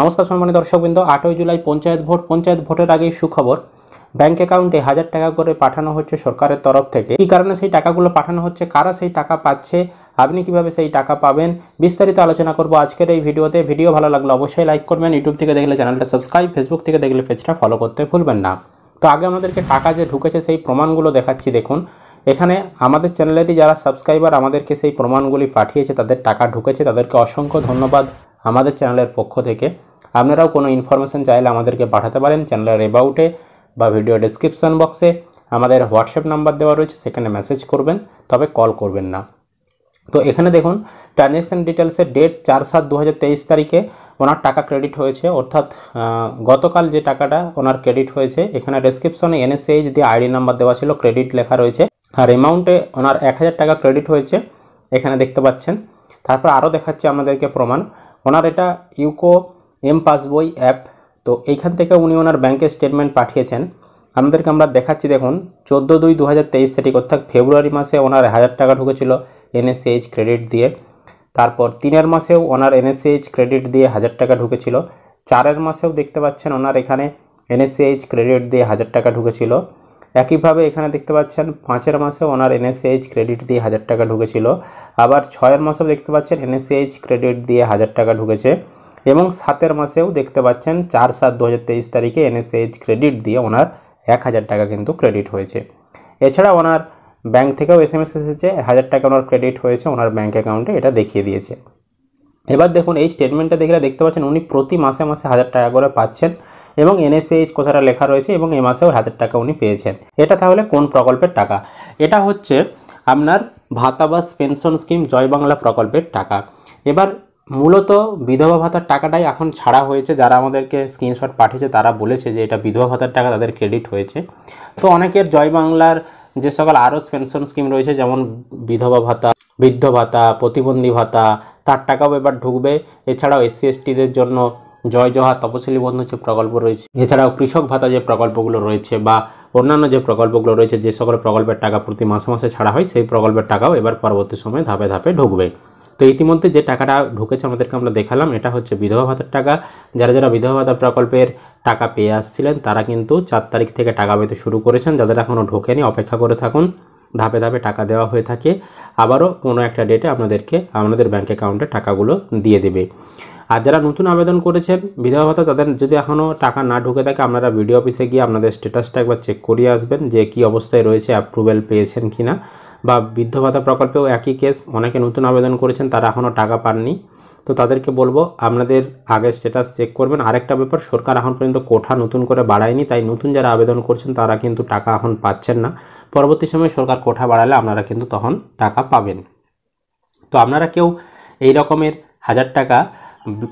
নমস্কার সম্মানিত দর্শকবৃন্দ আটই জুলাই পঞ্চায়েত ভোট পঞ্চায়েত ভোটের আগেই সুখবর ব্যাঙ্ক অ্যাকাউন্টে হাজার টাকা করে পাঠানো হচ্ছে সরকারের তরফ থেকে কী কারণে সেই টাকাগুলো পাঠানো হচ্ছে কারা সেই টাকা পাচ্ছে আপনি কিভাবে সেই টাকা পাবেন বিস্তারিত আলোচনা করব আজকের এই ভিডিওতে ভিডিও ভালো লাগলে অবশ্যই লাইক করবেন ইউটিউব থেকে দেখলে চ্যানেলটা সাবস্ক্রাইব ফেসবুক থেকে দেখলে পেজটা ফলো করতে ভুলবেন না তো আগে আমাদেরকে টাকা যে ঢুকেছে সেই প্রমাণগুলো দেখাচ্ছি দেখুন এখানে আমাদের চ্যানেলেরই যারা সাবস্ক্রাইবার আমাদেরকে সেই প্রমাণগুলি পাঠিয়েছে তাদের টাকা ঢুকেছে তাদেরকে অসংখ্য ধন্যবাদ আমাদের চ্যানেলের পক্ষ থেকে আপনারাও কোনো ইনফরমেশান চাইলে আমাদেরকে পাঠাতে পারেন চ্যানেলের অ্যাবাউটে বা ভিডিও ডেসক্রিপশন বক্সে আমাদের হোয়াটসঅ্যাপ নাম্বার দেওয়া রয়েছে সেখানে মেসেজ করবেন তবে কল করবেন না তো এখানে দেখুন ট্রানজ্যাকশান ডিটেলসের ডেট চার সাত দু তারিখে ওনার টাকা ক্রেডিট হয়েছে অর্থাৎ গতকাল যে টাকাটা ওনার ক্রেডিট হয়েছে এখানে ডেসক্রিপশনে এনএসএইচ দিয়ে আইডি নাম্বার দেওয়া ছিল ক্রেডিট লেখা রয়েছে আর অ্যামাউন্টে ওনার এক টাকা ক্রেডিট হয়েছে এখানে দেখতে পাচ্ছেন তারপর আরও দেখাচ্ছে আমাদেরকে প্রমাণ ওনার এটা ইউকো এম পাসবই অ্যাপ তো এইখান থেকে উনি ওনার ব্যাংকের স্টেটমেন্ট পাঠিয়েছেন আমাদেরকে আমরা দেখাচ্ছি দেখুন চোদ্দো দুই দু হাজার তেইশ তারিখ অর্থাৎ ফেব্রুয়ারি মাসে ওনার হাজার টাকা ঢুকেছিল এনএসএইচ ক্রেডিট দিয়ে তারপর তিনের মাসেও ওনার এনএসএইচ ক্রেডিট দিয়ে হাজার টাকা ঢুকেছিল চারের মাসেও দেখতে পাচ্ছেন ওনার এখানে এনএসএইচ ক্রেডিট দিয়ে হাজার টাকা ঢুকেছিল একইভাবে এখানে দেখতে পাচ্ছেন পাঁচের মাসে ওনার এনএসএইচ ক্রেডিট দিয়ে হাজার টাকা ঢুকেছিল আবার ছয়ের মাসেও দেখতে পাচ্ছেন এনএসএইচ ক্রেডিট দিয়ে হাজার টাকা ঢুকেছে এবং সাতের মাসেও দেখতে পাচ্ছেন চার সাত দু তারিখে এনএসএইচ ক্রেডিট দিয়ে ওনার এক হাজার টাকা কিন্তু ক্রেডিট হয়েছে এছাড়া ওনার ব্যাংক থেকেও এস এম এস এসেছে হাজার টাকা ওনার ক্রেডিট হয়েছে ওনার ব্যাঙ্ক অ্যাকাউন্টে এটা দেখিয়ে দিয়েছে এবার দেখুন এই স্টেটমেন্টটা দেখলে দেখতে পাচ্ছেন উনি প্রতি মাসে মাসে হাজার টাকা করে পাচ্ছেন এবং এনএসএইচ কথাটা লেখা রয়েছে এবং এ মাসেও হাজার টাকা উনি পেয়েছেন এটা তাহলে কোন প্রকল্পের টাকা এটা হচ্ছে আপনার ভাতাবাস পেনশন স্কিম জয় বাংলা প্রকল্পের টাকা এবার মূলত বিধবা ভাতার টাকাটাই এখন ছাড়া হয়েছে যারা আমাদেরকে স্ক্রিনশট পাঠিয়েছে তারা বলেছে যে এটা বিধবা ভাতার টাকা তাদের ক্রেডিট হয়েছে তো অনেকের জয় বাংলার যে সকল আরও পেনশন স্কিম রয়েছে যেমন বিধবা ভাতা বৃদ্ধ ভাতা প্রতিবন্ধী ভাতা তার টাকাও এবার ঢুকবে এছাড়াও এসসি এসটিদের জন্য জয় জহা তপশিলি বন্ধু যে প্রকল্প রয়েছে এছাড়াও কৃষক ভাতা যে প্রকল্পগুলো রয়েছে বা অন্যান্য যে প্রকল্পগুলো রয়েছে যে সকল প্রকল্পের টাকা প্রতি মাসে মাসে ছাড়া হয় সেই প্রকল্পের টাকাও এবার পরবর্তী সময়ে ধাপে ধাপে ঢুকবে তো ইতিমধ্যে যে টাকাটা ঢুকেছে আমাদেরকে আমরা দেখালাম এটা হচ্ছে বিধবা ভাতার টাকা যারা যারা বিধবা ভাতা প্রকল্পের টাকা পেয়ে আসছিলেন তারা কিন্তু চার তারিখ থেকে টাকা পেতে শুরু করেছেন যাদের এখনও ঢোকেনি অপেক্ষা করে থাকুন ধাপে ধাপে টাকা দেওয়া হয়ে থাকে আবারও কোনো একটা ডেটে আপনাদেরকে আমাদের ব্যাঙ্ক অ্যাকাউন্টে টাকাগুলো দিয়ে দেবে আর যারা নতুন আবেদন করেছেন বিধবা ভাতা তাদের যদি এখনও টাকা না ঢুকে থাকে আপনারা ভিডিও অফিসে গিয়ে আপনাদের স্ট্যাটাসটা একবার চেক করিয়ে আসবেন যে কি অবস্থায় রয়েছে অ্যাপ্রুভেল পেয়েছেন কি না বা বৃদ্ধ ভাতা প্রকল্পেও একই কেস অনেকে নতুন আবেদন করেছেন তারা এখনও টাকা পাননি তো তাদেরকে বলবো আপনাদের আগে স্ট্যাটাস চেক করবেন আরেকটা ব্যাপার সরকার এখন পর্যন্ত কোঠা নতুন করে বাড়ায়নি তাই নতুন যারা আবেদন করছেন তারা কিন্তু টাকা এখন পাচ্ছেন না পরবর্তী সময়ে সরকার কোঠা বাড়ালে আপনারা কিন্তু তখন টাকা পাবেন তো আপনারা কেউ এই রকমের হাজার টাকা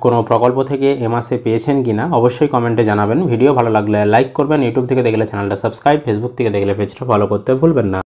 কোনো প্রকল্প থেকে এ মাসে পেয়েছেন কি না অবশ্যই কমেন্টে জানাবেন ভিডিও ভালো লাগলে লাইক করবেন ইউটিউব থেকে দেখলে চ্যানেলটা সাবস্ক্রাইব ফেসবুক থেকে দেখলে পেজটা ফলো করতে ভুলবেন না